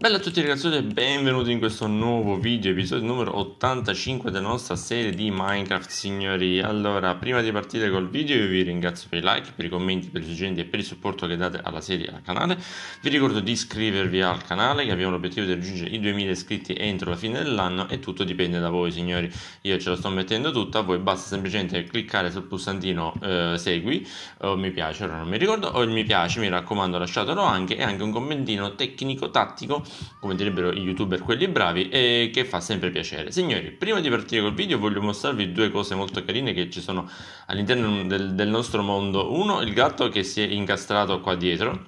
Bella a tutti ragazzi e benvenuti in questo nuovo video, episodio numero 85 della nostra serie di Minecraft signori Allora, prima di partire col video vi ringrazio per i like, per i commenti, per i suggerimenti e per il supporto che date alla serie e al canale Vi ricordo di iscrivervi al canale che abbiamo l'obiettivo di raggiungere i 2000 iscritti entro la fine dell'anno e tutto dipende da voi signori Io ce la sto mettendo tutta, a voi basta semplicemente cliccare sul pulsantino eh, segui o mi piace, ora non mi ricordo, o il mi piace, mi raccomando lasciatelo anche e anche un commentino tecnico-tattico come direbbero i youtuber quelli bravi, e che fa sempre piacere. Signori, prima di partire col video voglio mostrarvi due cose molto carine che ci sono all'interno del, del nostro mondo. Uno, il gatto che si è incastrato qua dietro,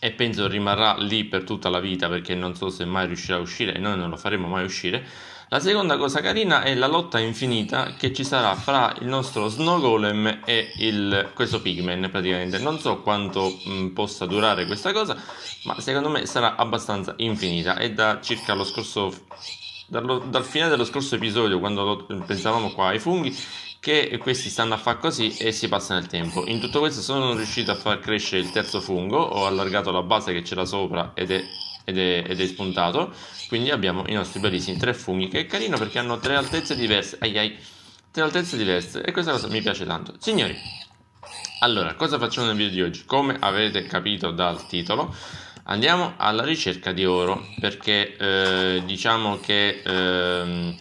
e penso rimarrà lì per tutta la vita perché non so se mai riuscirà a uscire e noi non lo faremo mai uscire la seconda cosa carina è la lotta infinita che ci sarà fra il nostro Snow Golem e il, questo Pigman praticamente. Non so quanto mh, mm, possa durare questa cosa, ma secondo me sarà abbastanza infinita. È da circa lo scorso dallo, dal fine dello scorso episodio, quando lo, eh, pensavamo qua ai funghi, che questi stanno a far così e si passa nel tempo. In tutto questo sono riuscito a far crescere il terzo fungo, ho allargato la base che c'era sopra ed è ed è, ed è spuntato quindi abbiamo i nostri bellissimi tre funghi che è carino perché hanno tre altezze diverse ai ai, tre altezze diverse e questa cosa mi piace tanto signori allora cosa facciamo nel video di oggi come avete capito dal titolo andiamo alla ricerca di oro perché eh, diciamo che eh,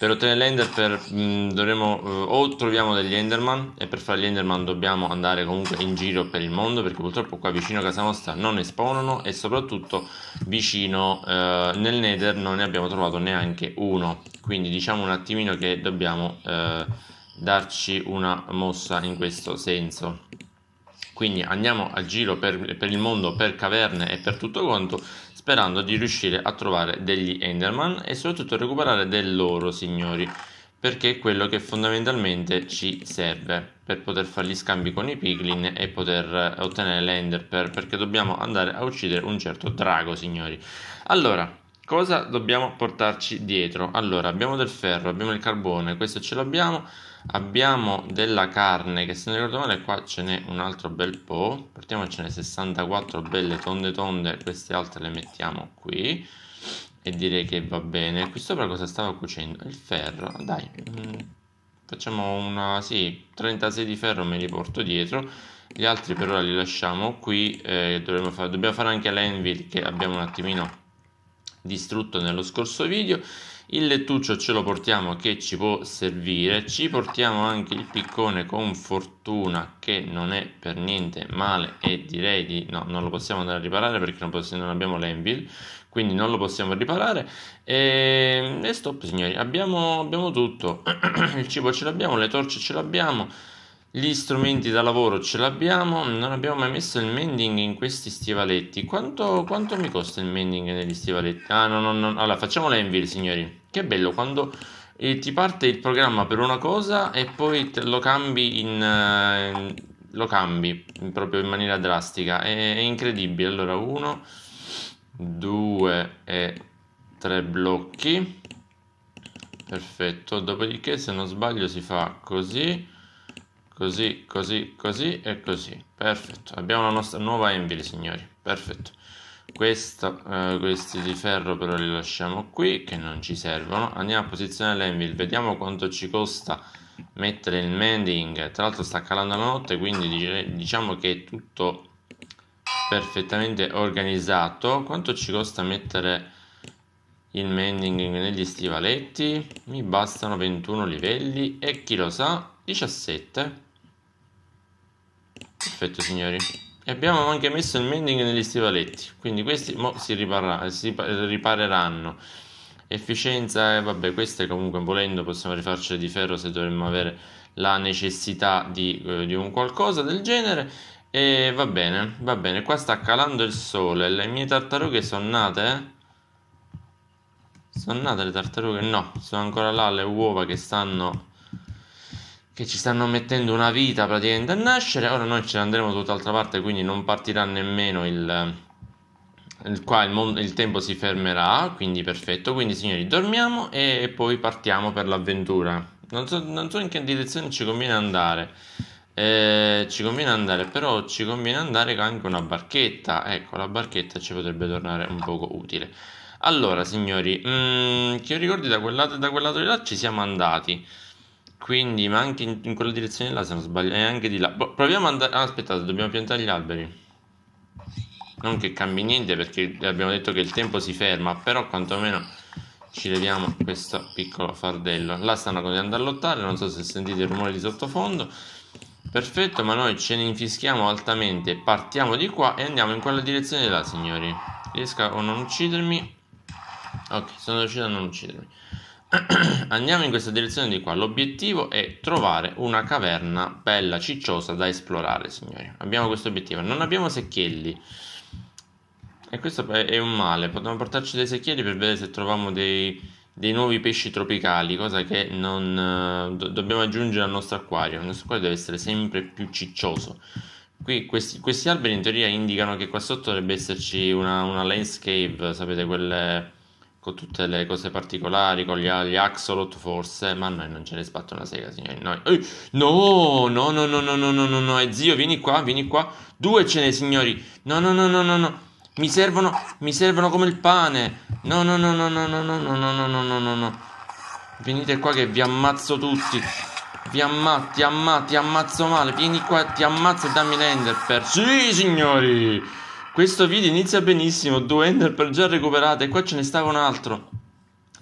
per ottenere l'ender per, mh, mm, dovremo, eh, o troviamo degli enderman e per fare gli enderman dobbiamo andare comunque in giro per il mondo perché purtroppo qua vicino a casa nostra non ne spawnano e soprattutto vicino eh, nel nether non ne abbiamo trovato neanche uno. Quindi diciamo un attimino che dobbiamo eh, darci una mossa in questo senso. Quindi andiamo a giro per, per, il mondo, per caverne e per tutto quanto, sperando di riuscire a trovare degli Enderman e soprattutto recuperare del loro signori, perché è quello che fondamentalmente ci serve per poter fare gli scambi con i piglin e poter eh, ottenere l'Ender perché dobbiamo andare a uccidere un certo drago, signori. Allora, cosa dobbiamo portarci dietro? Allora, abbiamo del ferro, abbiamo il carbone, questo ce l'abbiamo abbiamo della carne che se non ricordo male qua ce n'è un altro bel po' portiamocene 64 belle tonde tonde queste altre le mettiamo qui e direi che va bene qui sopra cosa stavo cucendo? il ferro dai mm, facciamo una sì 36 di ferro me li porto dietro gli altri per ora li lasciamo qui eh, fare, dobbiamo fare anche l'envil che abbiamo un attimino distrutto nello scorso video il lettuccio ce lo portiamo che ci può servire ci portiamo anche il piccone con fortuna che non è per niente male e direi di no non lo possiamo andare a riparare perché non, possiamo, non abbiamo l'envil quindi non lo possiamo riparare e, ehm, e stop signori abbiamo, abbiamo tutto il cibo ce l'abbiamo le torce ce l'abbiamo gli strumenti da lavoro ce l'abbiamo, non abbiamo mai messo il mending in questi stivaletti. Quanto, quanto mi costa il mending negli stivaletti? Ah, no, no, no. Allora, facciamo l'envil, signori. Che bello quando eh, ti parte il programma per una cosa e poi lo cambi in, in eh, lo cambi proprio in maniera drastica. È, è incredibile. Allora, uno, due e tre blocchi. Perfetto. Dopodiché, se non sbaglio, si fa così così, così, così e così. Perfetto. Abbiamo la nostra nuova Envil, signori. Perfetto. Questa, eh, questi di ferro però li lasciamo qui, che non ci servono. Andiamo a posizionare l'Envil. Vediamo quanto ci costa mettere il mending. Tra l'altro sta calando la notte, quindi diciamo che è tutto perfettamente organizzato. Quanto ci costa mettere il mending negli stivaletti? Mi bastano 21 livelli e chi lo sa 17 perfetto signori e abbiamo anche messo il mending negli stivaletti quindi questi si, riparrà, si, ripareranno efficienza eh, vabbè queste comunque volendo possiamo rifarcele di ferro se dovremmo avere la necessità di, eh, di un qualcosa del genere e va bene va bene qua sta calando il sole le mie tartarughe sono nate eh? Sono nate le tartarughe? No, sono ancora là le uova che stanno che ci stanno mettendo una vita praticamente a nascere, ora noi ce ne andremo tutt'altra parte, quindi non partirà nemmeno il, il, qua il, mondo, il tempo si fermerà, quindi perfetto, quindi signori dormiamo e, poi partiamo per l'avventura. Non so, non so, in che direzione ci conviene andare, eh, ci conviene andare, però ci conviene andare anche una barchetta, ecco la barchetta ci potrebbe tornare un poco utile. Allora signori, mh, mm, che ricordi da quel, lato, da quel lato di là ci siamo andati. Quindi, ma anche in, in quella direzione là, se non sbaglio, è anche di là. Boh, proviamo ad andare. Ah, aspettate, dobbiamo piantare gli alberi. Non che cambi niente perché abbiamo detto che il tempo si ferma, però quantomeno ci leviamo questo piccolo fardello. Là stanno andando a lottare, non so se sentite il rumore di sottofondo. Perfetto, ma noi ce ne infischiamo altamente, partiamo di qua e andiamo in quella direzione là, signori. Riesca o non uccidermi? Ok, sono riuscito a non uccidermi. Andiamo in questa direzione di qua. L'obiettivo è trovare una caverna bella cicciosa da esplorare, signori. Abbiamo questo obiettivo. Non abbiamo secchielli. E questo è un male. Potremmo portarci dei secchielli per vedere se troviamo dei, dei nuovi pesci tropicali, cosa che non eh, do, dobbiamo aggiungere al nostro acquario. Il nostro acquario deve essere sempre più ciccioso. Qui questi, questi alberi in teoria indicano che qua sotto dovrebbe esserci una, una landscape, sapete, quelle con tutte le cose particolari, con gli, gli axolot forse, ma noi non ce ne sbatte una sega, signori. Noi, no, no, no, no, no, no, no, no, no, zio, vieni qua, vieni qua. Due ce ne, signori. No, no, no, no, no, no. Mi servono, mi servono come il pane. No, no, no, no, no, no, no, no, no, no, no, no, no, no. Venite qua che vi ammazzo tutti. Vi ammazzo, ti ammazzo, ti ammazzo male. Vieni qua, ti ammazzo e dammi l'ender per... Sì, signori! Questo video inizia benissimo, due ender per già recuperate e qua ce ne stava un altro.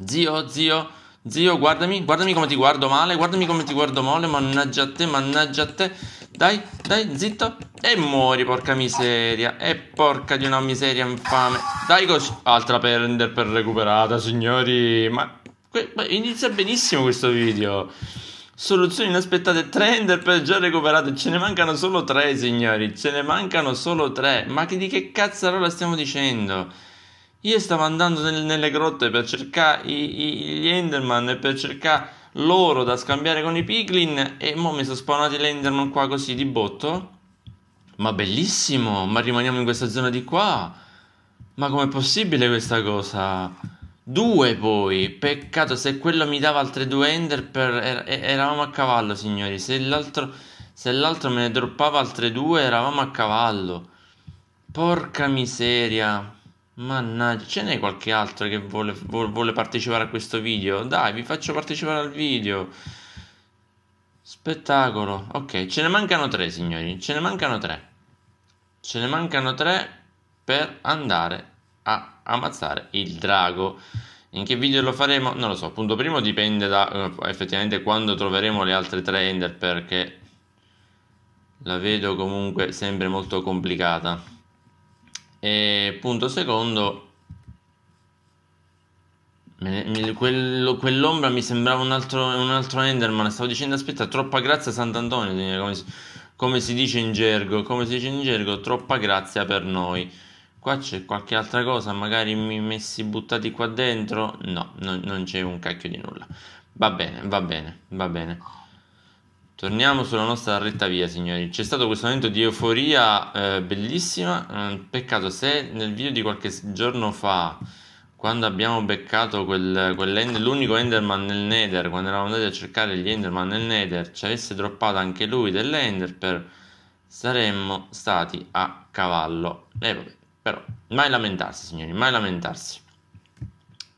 Zio, zio, zio, guardami, guardami come ti guardo male, guardami come ti guardo male, mannaggia a te, mannaggia a te. Dai, dai, zitto. E muori, porca miseria. E porca di una miseria infame. Dai, così. Altra per ender per recuperata, signori. Ma... Inizia benissimo questo video. Soluzioni inaspettate, tre Enderpearl già recuperate, ce ne mancano solo tre signori, ce ne mancano solo tre, ma che, di che cazzarola stiamo dicendo? Io stavo andando nel, nelle grotte per cercare i, i, gli Enderman e per cercare l'oro da scambiare con i Piglin e mo mi sono spawnati gli Enderman qua così di botto. Ma bellissimo, ma rimaniamo in questa zona di qua. Ma com'è possibile questa cosa? Due poi, peccato se quello mi dava altre due ender per... er- eravamo a cavallo signori, se l'altro, se l'altro me ne droppava altre due eravamo a cavallo. Porca miseria. Mannaggia, ce n'è qualche altro che vuole, vuole, partecipare a questo video? Dai, vi faccio partecipare al video. Spettacolo. Ok, ce ne mancano tre, signori. Ce ne mancano tre. Ce ne mancano tre per andare a ammazzare il drago. In che video lo faremo? Non lo so. Punto primo dipende da eh, effettivamente quando troveremo le altre tre ender perché la vedo comunque sempre molto complicata. E punto secondo me, me, quello, quell'ombra mi sembrava un altro, un altro Enderman. Stavo dicendo, aspetta, troppa grazia Sant'Antonio. Come, come si dice in gergo, come si dice in gergo, troppa grazia per noi. Qua c'è qualche altra cosa, magari mi messi buttati qua dentro? No, non, non c'è un cacchio di nulla. Va bene, va bene, va bene. Torniamo sulla nostra retta via, signori. C'è stato questo momento di euforia eh, bellissima. Eh, peccato se nel video di qualche giorno fa, quando abbiamo beccato quel, quel, l'unico Enderman nel Nether, quando eravamo andati a cercare gli Enderman nel Nether, ci avesse droppato anche lui dell'Ender, saremmo stati a cavallo. E eh, vabbè. Però mai lamentarsi, signori, mai lamentarsi.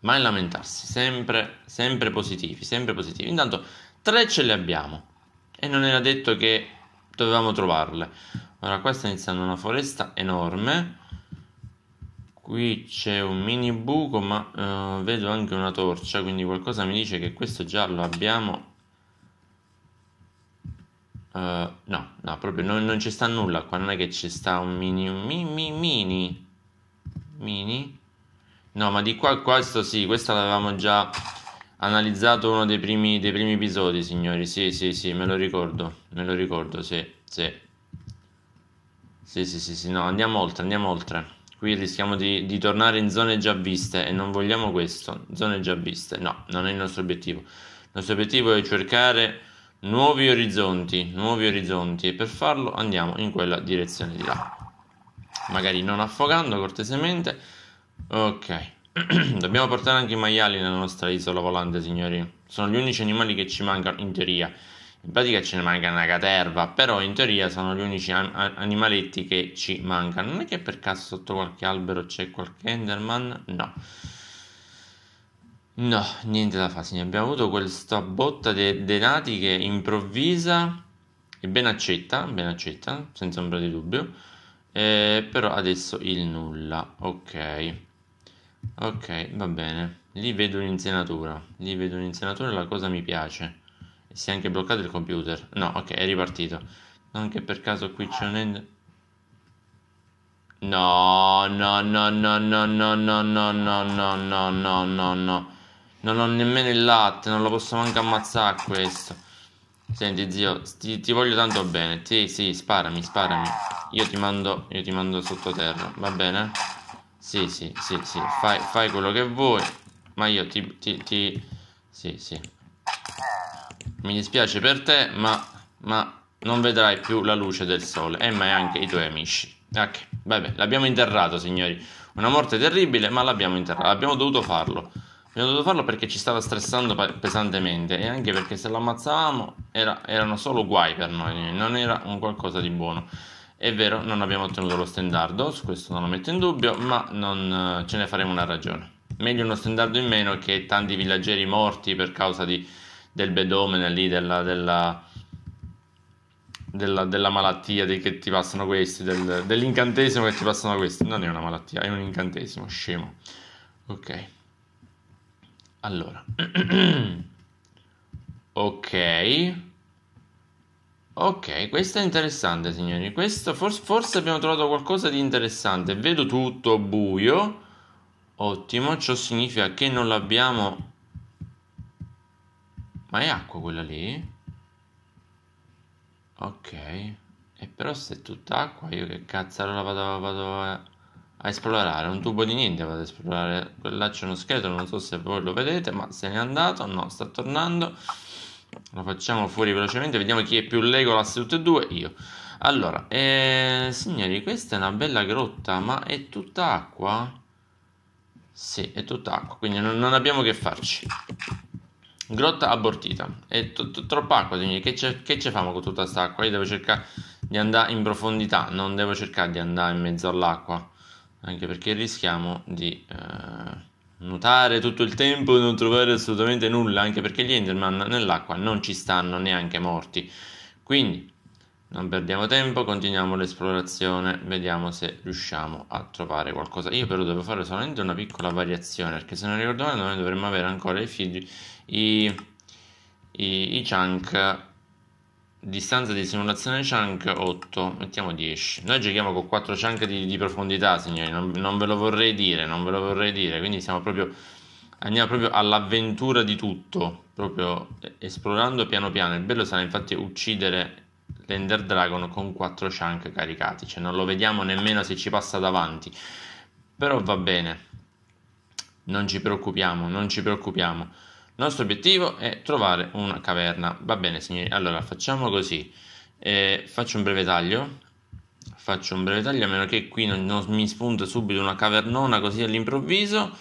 Mai lamentarsi, sempre, sempre positivi, sempre positivi. Intanto tre ce le abbiamo e non era detto che dovevamo trovarle. Ora qua sta iniziando una foresta enorme. Qui c'è un mini buco, ma uh, vedo anche una torcia, quindi qualcosa mi dice che questo già lo abbiamo Uh, no, no, proprio non, non, ci sta nulla qua, non è che ci sta un mini, un mi, mi, mini, mini, no, ma di qua, questo sì, questo l'avevamo già analizzato uno dei primi, dei primi episodi, signori, sì, sì, sì, me lo ricordo, me lo ricordo, sì, sì, sì, sì, sì, sì no, andiamo oltre, andiamo oltre, qui rischiamo di, di tornare in zone già viste e non vogliamo questo, zone già viste, no, non è il nostro obiettivo, il nostro obiettivo è cercare nuovi orizzonti, nuovi orizzonti e per farlo andiamo in quella direzione di là. Magari non affogando cortesemente. Ok. Dobbiamo portare anche i maiali nella nostra isola volante, signori. Sono gli unici animali che ci mancano in teoria. In pratica ce ne manca una caterva, però in teoria sono gli unici animaletti che ci mancano. Non è che per caso sotto qualche albero c'è qualche Enderman? No. No, niente da facile. Abbiamo avuto questa botta de- denati che improvvisa e ben accetta, ben accetta, senza ombra di dubbio. Eh, però adesso il nulla. Ok. Ok, va bene. Lì vedo un'insenatura. Lì vedo un'insenatura e la cosa mi piace. si è anche bloccato il computer. No, ok, è ripartito. Non che per caso qui c'è un end. No, no, no, no, no, no, no, no, no, no, no, no, no, no. Non ho nemmeno il latte, non lo posso manco ammazzare questo. Senti zio, ti, ti voglio tanto bene. Sì, sì, sparami, sparami. Io ti mando, io ti mando sottoterra, va bene? Sì, sì, sì, sì, fai, fai quello che vuoi. Ma io ti, ti, ti... Sì, sì. Mi dispiace per te, ma, ma non vedrai più la luce del sole. E eh, mai anche i tuoi amici. Ok, vabbè, l'abbiamo interrato, signori. Una morte terribile, ma l'abbiamo interrato. Abbiamo dovuto farlo. Abbiamo dovuto farlo perché ci stava stressando pesantemente e anche perché se lo ammazzavamo era, erano solo guai per noi, non era un qualcosa di buono. È vero, non abbiamo ottenuto lo standardo, su questo non lo metto in dubbio, ma non eh, ce ne faremo una ragione. Meglio uno standardo in meno che tanti villaggeri morti per causa di, del bedome lì, della, della della, della, malattia dei, che ti passano questi, del, dell'incantesimo che ti passano questi. Non è una malattia, è un incantesimo, scemo. Ok. Allora. ok. Ok, questo è interessante, signori. Questo forse, forse abbiamo trovato qualcosa di interessante. Vedo tutto buio. Ottimo, ciò significa che non l'abbiamo... Ma è acqua quella lì? Ok. E però se è tutta acqua, io che cazzo la vado, vado... a a esplorare, un tubo di niente vado ad esplorare, là c'è uno scheletro, non so se voi lo vedete, ma se n'è andato, no, sta tornando, lo facciamo fuori velocemente, vediamo chi è più Legolas tutti e due, io. Allora, eh, signori, questa è una bella grotta, ma è tutta acqua? Sì, è tutta acqua, quindi non, non abbiamo che farci. Grotta abortita, è troppa acqua, signori, che ci famo con tutta questa acqua? Io devo cercare di andare in profondità, non devo cercare di andare in mezzo all'acqua anche perché rischiamo di eh, nuotare tutto il tempo e non trovare assolutamente nulla, anche perché gli Enderman nell'acqua non ci stanno neanche morti. Quindi non perdiamo tempo, continuiamo l'esplorazione, vediamo se riusciamo a trovare qualcosa. Io però devo fare solamente una piccola variazione, perché se non ricordo male noi dovremmo avere ancora i, figli, i, i, i chunk distanza di simulazione chunk 8 mettiamo 10 noi giochiamo con 4 chunk di, di profondità signori non, non, ve lo vorrei dire non ve lo vorrei dire quindi siamo proprio andiamo proprio all'avventura di tutto proprio esplorando piano piano il bello sarà infatti uccidere l'ender dragon con 4 chunk caricati cioè non lo vediamo nemmeno se ci passa davanti però va bene non ci preoccupiamo non ci preoccupiamo il nostro obiettivo è trovare una caverna. Va bene, signori. Allora, facciamo così. Eh, faccio un breve taglio. Faccio un breve taglio, a meno che qui non, non mi spunta subito una cavernona così all'improvviso.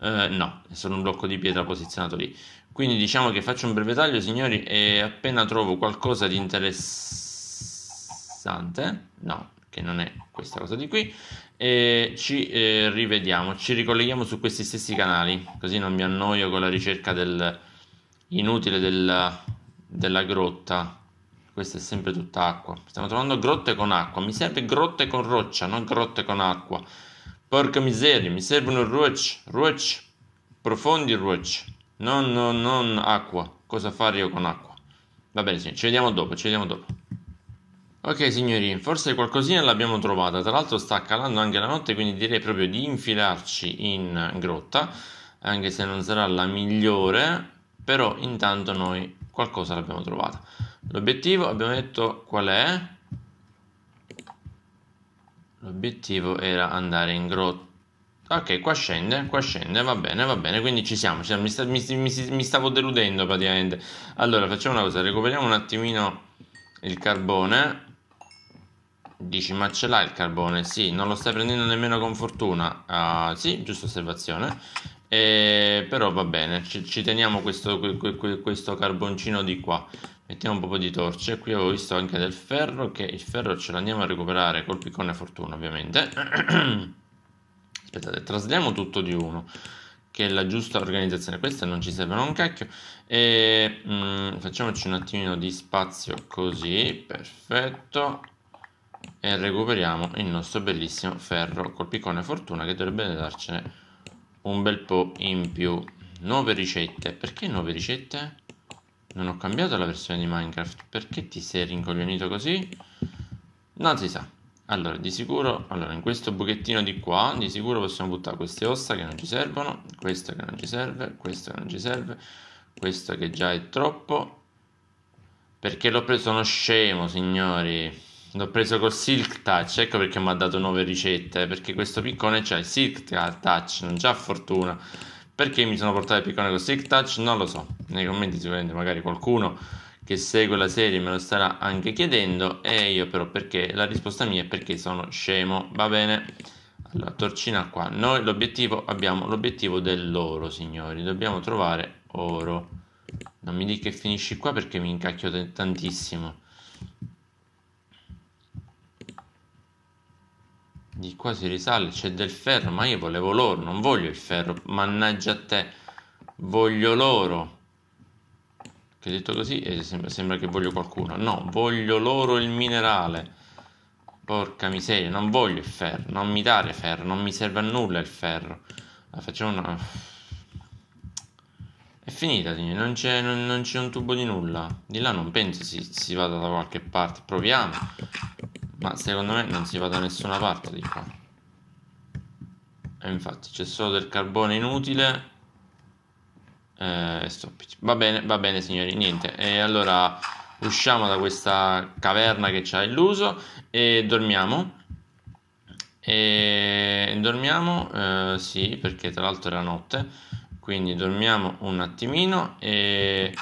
Eh, no, è solo un blocco di pietra posizionato lì. Quindi diciamo che faccio un breve taglio, signori, e appena trovo qualcosa di interessante... No, che non è questa cosa di qui, e ci eh, rivediamo, ci ricolleghiamo su questi stessi canali, così non mi annoio con la ricerca del inutile della, della grotta. Questa è sempre tutta acqua. Stiamo trovando grotte con acqua. Mi serve grotte con roccia, non grotte con acqua. Porca miseria, mi servono rocce, rocce, profondi rocce. Non, non, non acqua. Cosa fare io con acqua? Va bene, sì, ci vediamo dopo, ci vediamo dopo. Ok signori, forse qualcosina l'abbiamo trovata, tra l'altro sta calando anche la notte, quindi direi proprio di infilarci in grotta, anche se non sarà la migliore, però intanto noi qualcosa l'abbiamo trovata. L'obiettivo abbiamo detto qual è? L'obiettivo era andare in grotta. Ok, qua scende, qua scende, va bene, va bene, quindi ci siamo, ci Mi, sta, mi, mi, mi stavo deludendo praticamente. Allora, facciamo una cosa, recuperiamo un attimino il carbone Dici, ma ce l'ha il carbone? Sì, non lo stai prendendo nemmeno con fortuna. Uh, sì, giusta osservazione. Eh, però va bene, ci, ci teniamo questo, questo, carboncino di qua. Mettiamo un po' di torce. Qui avevo visto anche del ferro, che il ferro ce l'andiamo a recuperare col piccone fortuna, ovviamente. Aspettate, trasliamo tutto di uno che è la giusta organizzazione. Queste non ci servono un cacchio. E, mh, mm, facciamoci un attimino di spazio così, perfetto e recuperiamo il nostro bellissimo ferro col piccone fortuna che dovrebbe darcene un bel po' in più nuove ricette perché nuove ricette? non ho cambiato la versione di minecraft perché ti sei rincoglionito così? non si sa allora di sicuro allora in questo buchettino di qua di sicuro possiamo buttare queste ossa che non ci servono questo che non ci serve questo che non ci serve questo che già è troppo perché l'ho preso uno scemo signori L'ho preso col Silk Touch, ecco perché mi ha dato nuove ricette, perché questo piccone c'ha il Silk Touch, non c'ha fortuna. Perché mi sono portato il piccone col Silk Touch? Non lo so. Nei commenti sicuramente magari qualcuno che segue la serie me lo starà anche chiedendo e io però perché la risposta mia è perché sono scemo, va bene? Allora, torcina qua. Noi l'obiettivo abbiamo l'obiettivo dell'oro, signori. Dobbiamo trovare oro. Non mi dica che finisci qua perché mi incacchio tantissimo. Di qua si risale, c'è del ferro, ma io volevo l'oro, non voglio il ferro, mannaggia a te, voglio l'oro. Che detto così eh, sembra, sembra che voglio qualcuno. No, voglio l'oro il minerale. Porca miseria, non voglio il ferro, non mi dare ferro, non mi serve a nulla il ferro. Facciamo una... È finita, non c'è, non, non c'è un tubo di nulla. Di là non penso si, si vada da qualche parte. Proviamo. Ma secondo me non si va da nessuna parte di qua. E infatti c'è solo del carbone inutile. Eh, Va bene, va bene signori, niente. E allora usciamo da questa caverna che ci ha illuso e dormiamo. E dormiamo, eh, sì, perché tra l'altro era notte. Quindi dormiamo un attimino e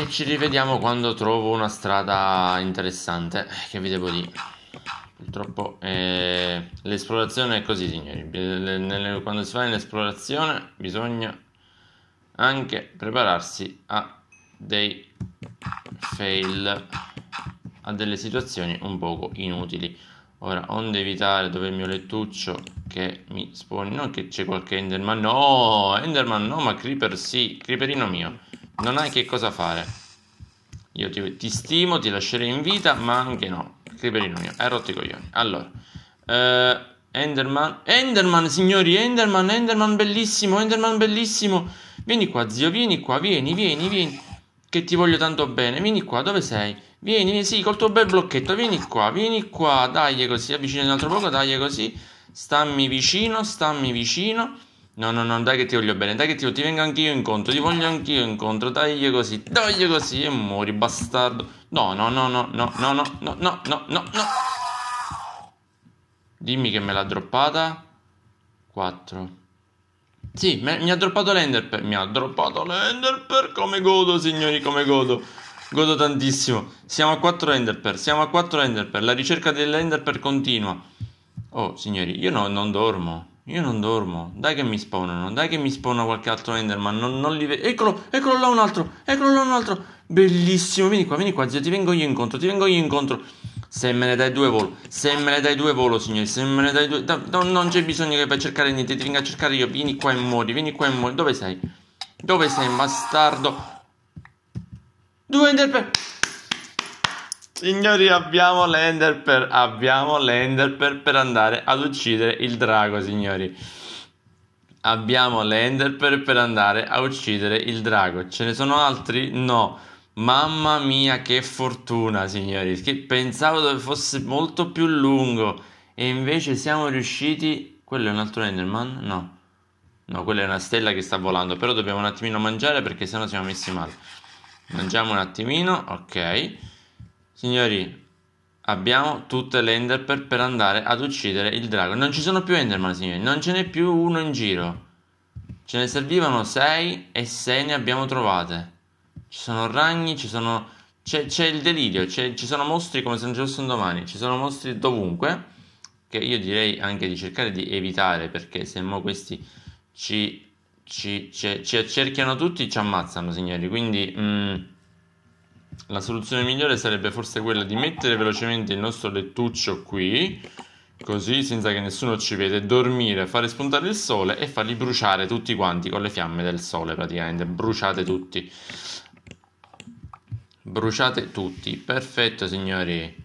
e ci rivediamo quando trovo una strada interessante. Eh, che vi devo dire? Purtroppo eh, l'esplorazione è così, signori. quando si fa l'esplorazione bisogna anche prepararsi a dei fail, a delle situazioni un poco inutili. Ora, onde evitare dove il mio lettuccio che mi sponi, non che c'è qualche Enderman, no, Enderman no, ma Creeper sì, Creeperino mio. Non hai che cosa fare. Io ti, ti stimo, ti lascerei in vita, ma anche no. Criperino mio, hai rotto i coglioni. Allora, eh, Enderman, Enderman, signori, Enderman, Enderman bellissimo, Enderman bellissimo. Vieni qua, zio, vieni qua, vieni, vieni, vieni. Che ti voglio tanto bene. Vieni qua, dove sei? Vieni, sì, col tuo bel blocchetto, vieni qua, vieni qua, dai così, avvicinati un altro poco, dai così. Stammi vicino, stammi vicino. No, no, no, dai che ti voglio bene, dai che ti, ti vengo anch'io incontro, ti voglio anch'io incontro, tagli così, tagli così e muori, bastardo. No, no, no, no, no, no, no, no, no, no, no. Dimmi che me l'ha droppata. 4. Sì, me, mi ha droppato l'enderper, mi ha droppato l'enderper, come godo, signori, come godo. Godo tantissimo. Siamo a 4 enderper, siamo a 4 enderper, la ricerca dell'enderper continua. Oh, signori, io no, non dormo. Io non dormo. Dai che mi spawnano. Dai che mi spawna qualche altro Enderman. Non, non li vedo. Eccolo, eccolo là un altro. Eccolo là un altro. Bellissimo. Vieni qua, vieni qua, zio. Ti vengo io incontro. Ti vengo io incontro. Se me ne dai due volo. Se me ne dai due volo, signore. Se me ne dai due. Da, da, non c'è bisogno che per cercare niente. Ti vengo a cercare io. Vieni qua e muori. Vieni qua e muori. Dove sei? Dove sei, bastardo? Due Enderman. Signori, abbiamo l'ender per. Abbiamo l'ender per, per andare ad uccidere il drago, signori. Abbiamo l'ender per, per andare a uccidere il drago. Ce ne sono altri? No. Mamma mia, che fortuna, signori. Che pensavo fosse molto più lungo. E invece siamo riusciti. Quello è un altro Enderman? No. No, quella è una stella che sta volando. Però dobbiamo un attimino mangiare perché sennò siamo messi male. Mangiamo un attimino, ok. Signori, abbiamo tutte le Enderpearl per andare ad uccidere il drago. Non ci sono più Enderman, signori, non ce n'è più uno in giro. Ce ne servivano 6 e 6 ne abbiamo trovate. Ci sono ragni, ci sono... c'è, c'è il delirio, c'è, ci sono mostri come se non ci fossero domani, ci sono mostri dovunque, che io direi anche di cercare di evitare, perché se mo questi ci, ci, ci, ci accerchiano tutti, ci ammazzano, signori, quindi... Mm, la soluzione migliore sarebbe forse quella di mettere velocemente il nostro lettuccio qui, così senza che nessuno ci vede, dormire, fare spuntare il sole e farli bruciare tutti quanti con le fiamme del sole praticamente, bruciate tutti. Bruciate tutti, perfetto signori.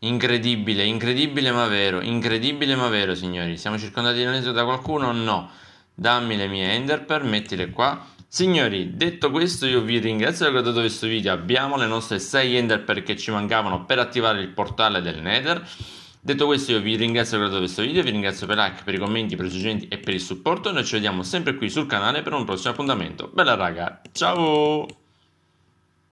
Incredibile, incredibile ma vero, incredibile ma vero signori. Siamo circondati da qualcuno? o No. Dammi le mie ender mettile qua Signori, detto questo io vi ringrazio per aver guardato questo video, abbiamo le nostre 6 ender perché ci mancavano per attivare il portale del nether. Detto questo io vi ringrazio per aver guardato questo video, vi ringrazio per like, per i commenti, per i suggerimenti e per il supporto. Noi ci vediamo sempre qui sul canale per un prossimo appuntamento. Bella raga, ciao!